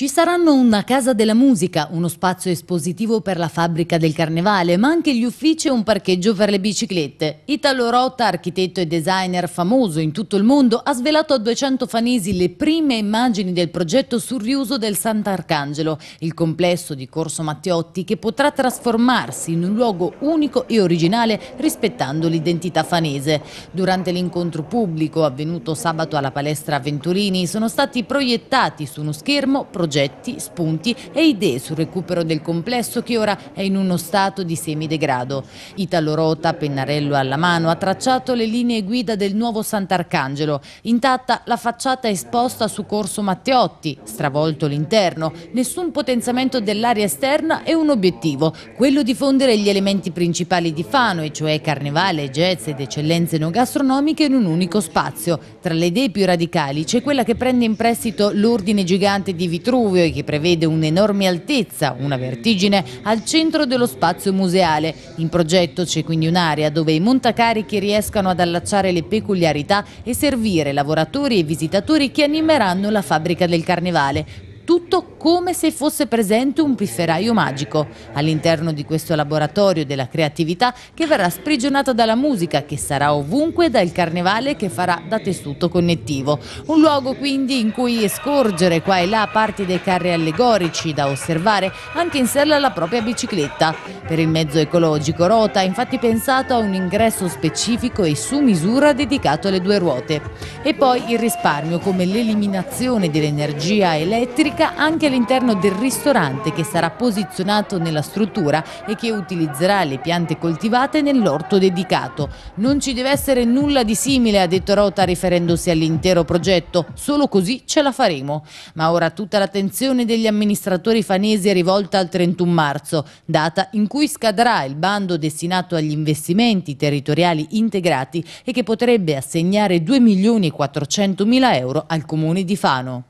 Ci saranno una casa della musica, uno spazio espositivo per la fabbrica del carnevale, ma anche gli uffici e un parcheggio per le biciclette. Italo Rotta, architetto e designer famoso in tutto il mondo, ha svelato a 200 fanesi le prime immagini del progetto sul riuso del Sant'Arcangelo, il complesso di Corso Mattiotti che potrà trasformarsi in un luogo unico e originale rispettando l'identità fanese. Durante l'incontro pubblico avvenuto sabato alla palestra Venturini sono stati proiettati su uno schermo prodotti progetti, spunti e idee sul recupero del complesso che ora è in uno stato di semidegrado. Italo Rota, pennarello alla mano, ha tracciato le linee guida del nuovo Sant'Arcangelo. Intatta la facciata esposta su Corso Matteotti, stravolto l'interno, nessun potenziamento dell'area esterna e un obiettivo, quello di fondere gli elementi principali di Fano, e cioè carnevale, jazz ed eccellenze non gastronomiche in un unico spazio. Tra le idee più radicali c'è quella che prende in prestito l'ordine gigante di Vitruvio Vesuvio e che prevede un'enorme altezza, una vertigine, al centro dello spazio museale. In progetto c'è quindi un'area dove i montacarichi riescano ad allacciare le peculiarità e servire lavoratori e visitatori che animeranno la fabbrica del carnevale tutto come se fosse presente un pifferaio magico. All'interno di questo laboratorio della creatività che verrà sprigionata dalla musica che sarà ovunque dal carnevale che farà da tessuto connettivo. Un luogo quindi in cui scorgere qua e là parti dei carri allegorici da osservare anche in sella la propria bicicletta. Per il mezzo ecologico Rota ha infatti pensato a un ingresso specifico e su misura dedicato alle due ruote. E poi il risparmio come l'eliminazione dell'energia elettrica musica anche all'interno del ristorante che sarà posizionato nella struttura e che utilizzerà le piante coltivate nell'orto dedicato. Non ci deve essere nulla di simile, ha detto Rota riferendosi all'intero progetto, solo così ce la faremo. Ma ora tutta l'attenzione degli amministratori fanesi è rivolta al 31 marzo, data in cui scadrà il bando destinato agli investimenti territoriali integrati e che potrebbe assegnare 2 milioni e 400 mila euro al comune di Fano.